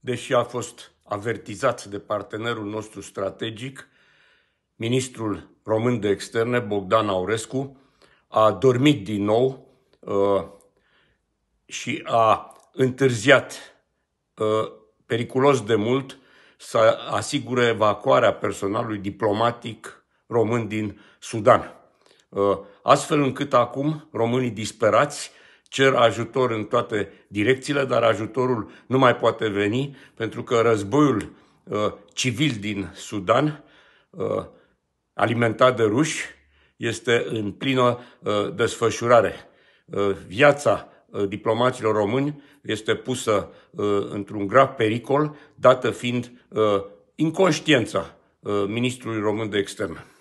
deși a fost avertizat de partenerul nostru strategic, ministrul român de externe, Bogdan Aurescu, a dormit din nou uh, și a întârziat uh, periculos de mult să asigure evacuarea personalului diplomatic român din Sudan. Uh, astfel încât acum românii disperați cer ajutor în toate direcțiile, dar ajutorul nu mai poate veni pentru că războiul uh, civil din Sudan, uh, alimentat de ruși, este în plină uh, desfășurare. Uh, viața uh, diplomaților români este pusă uh, într-un grav pericol, dată fiind inconștiența ministrului român de externe.